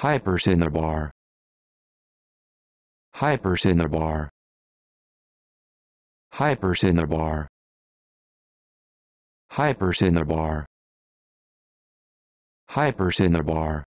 hypercinnabar hypercinnabar hypercinnabar hypercinnabar hypercinnabar